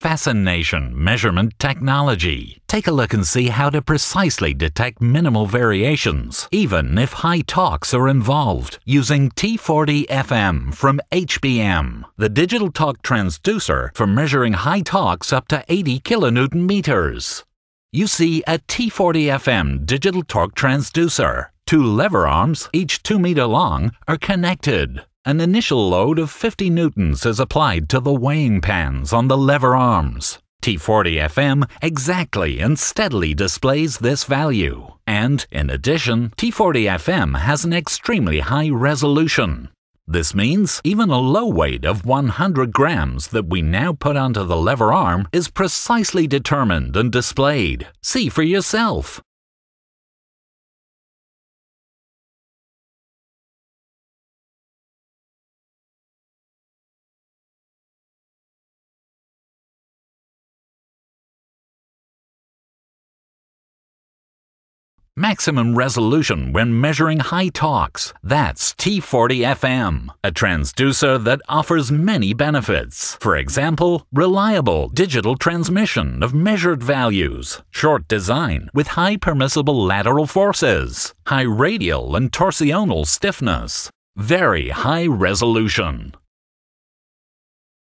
Fascination Measurement Technology. Take a look and see how to precisely detect minimal variations, even if high talks are involved, using T40FM from HBM, the digital talk transducer for measuring high talks up to 80 kilonewton meters. You see a T40FM digital torque transducer. Two lever arms, each 2 meter long, are connected. An initial load of 50 newtons is applied to the weighing pans on the lever arms. T40FM exactly and steadily displays this value. And, in addition, T40FM has an extremely high resolution. This means even a low weight of 100 grams that we now put onto the lever arm is precisely determined and displayed. See for yourself. Maximum resolution when measuring high talks. That's T40FM, a transducer that offers many benefits. For example, reliable digital transmission of measured values, short design with high permissible lateral forces, high radial and torsional stiffness, very high resolution.